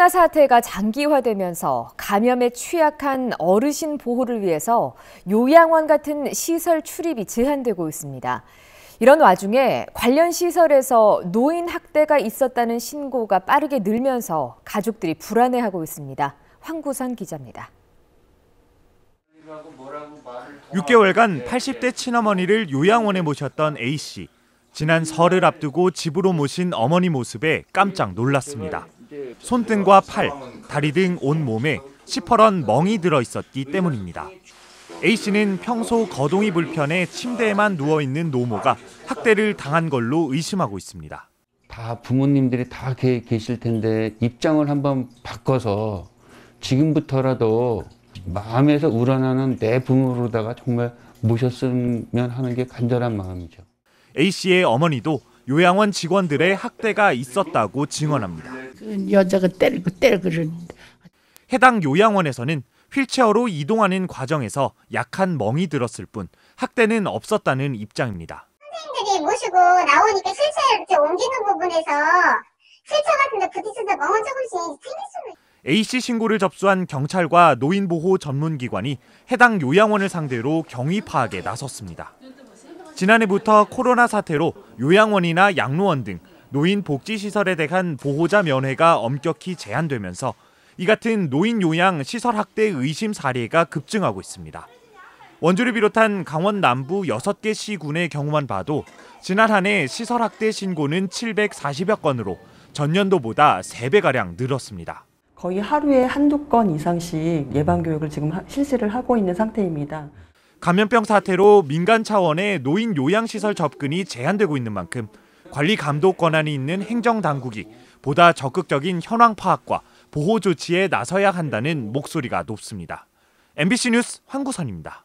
코로나 사태가 장기화되면서 감염에 취약한 어르신 보호를 위해서 요양원 같은 시설 출입이 제한되고 있습니다. 이런 와중에 관련 시설에서 노인 학대가 있었다는 신고가 빠르게 늘면서 가족들이 불안해하고 있습니다. 황구선 기자입니다. 6개월간 80대 친어머니를 요양원에 모셨던 A씨. 지난 설을 앞두고 집으로 모신 어머니 모습에 깜짝 놀랐습니다. 손등과 팔, 다리 등 온몸에 시퍼런 멍이 들어 있었기 때문입니다. A씨는 평소 거동이 불편해 침대에만 누워있는 노모가 학대를 당한 걸로 의심하고 있습니다. 다 부모님들이 다 계실 텐데 입장을 한번 바꿔서 지금부터라도 마음에서 우러나는 내 부모로다가 정말 모셨으면 하는 게 간절한 마음이죠. A씨의 어머니도 요양원 직원들의 학대가 있었다고 증언합니다. 여자가 때리고 그 때리고 그러는데. 해당 요양원에서는 휠체어로 이동하는 과정에서 약한 멍이 들었을 뿐 학대는 없었다는 입장입니다. 선생님들이 모시고 나오니까 휠체어 이렇게 옮기는 부분에서 휠체어 같은 데 부딪혀서 멍은 조금씩 생길 수는 A씨 신고를 접수한 경찰과 노인보호 전문기관이 해당 요양원을 상대로 경위 파악에 나섰습니다. 지난해부터 코로나 사태로 요양원이나 양로원 등 노인 복지 시설에 대한 보호자 면회가 엄격히 제한되면서 이 같은 노인 요양 시설 확대 의심 사례가 급증하고 있습니다. 원주를 비롯한 강원 남부 6개 시군의 경우만 봐도 지난 한 해 시설 확대 신고는 740여 건으로 전년도보다 3배가량 늘었습니다. 거의 하루에 한두 건 이상씩 예방교육을 지금 실시를 하고 있는 상태입니다. 감염병 사태로 민간 차원의 노인 요양시설 접근이 제한되고 있는 만큼 관리 감독 권한이 있는 행정당국이 보다 적극적인 현황 파악과 보호 조치에 나서야 한다는 목소리가 높습니다. MBC 뉴스 황구선입니다.